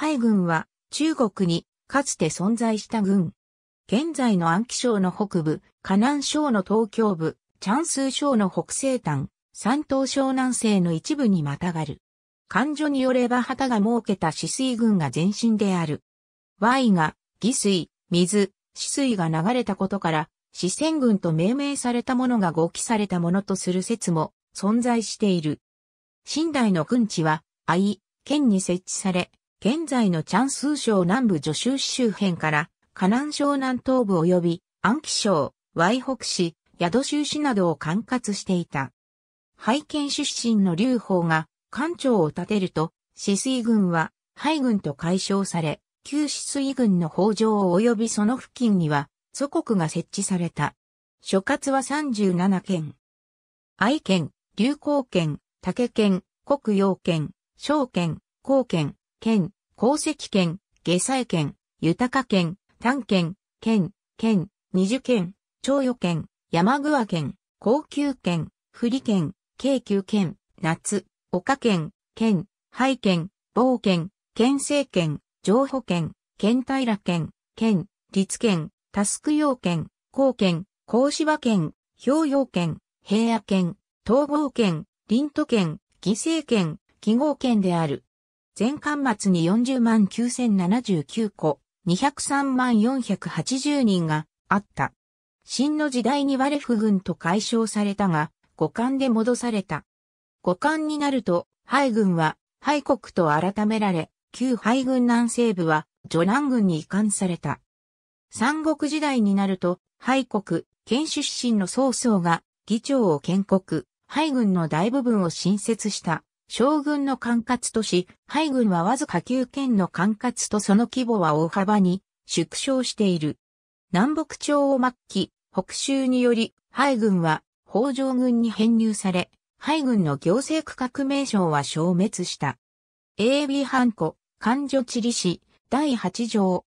イ軍は中国にかつて存在した軍。現在の安徽省の北部、河南省の東京部、チャンス省の北西端、山東省南西の一部にまたがる。漢女によれば旗が設けた止水軍が前身である。Y が、義水、水、止水が流れたことから、四川軍と命名されたものが合記されたものとする説も存在している。新代の軍地は、愛、県に設置され、現在のチャンスー省南部助州市周辺から、河南省南東部及び安徽省、ワイ北市、宿州市などを管轄していた。拝見出身の劉邦が官庁を建てると、四水軍は廃軍と解消され、旧四水軍の北条及びその付近には祖国が設置された。諸轄は37県。愛県、流行県、竹県、国陽県、小県、高県、県、鉱石県、下西県、豊県、丹県、県、県、二樹県、長与県、山和県、高級県、利県、京急県、夏、岡県、県、廃県、某県、県政県、情報県、県平県、県、立県、タスク要県、高県、甲芝県、氷用県、平野県、東郷県、林都県、犠牲県、記号県である。全巻末に40万9079個、203万480人があった。新の時代にワレフ軍と解消されたが、五冠で戻された。五冠になると、敗軍は、敗国と改められ、旧敗軍南西部は、ジョ南軍に移管された。三国時代になると、敗国、県出身の曹操が、議長を建国、敗軍の大部分を新設した。将軍の管轄とし、海軍はわずか9県の管轄とその規模は大幅に縮小している。南北朝を末期、北州により、海軍は北条軍に編入され、海軍の行政区画名称は消滅した。AB 半庫、関女地理士、第8条。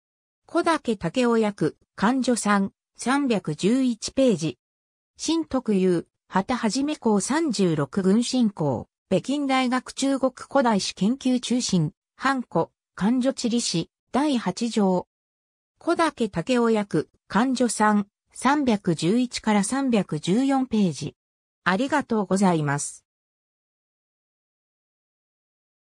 小竹竹雄役、関女さん、311ページ。新特有、旗はじめ校36軍進行。北京大学中国古代史研究中心、ハンコ、漢女地理史、第8条。小竹竹雄役、漢女さん、311から314ページ。ありがとうございます。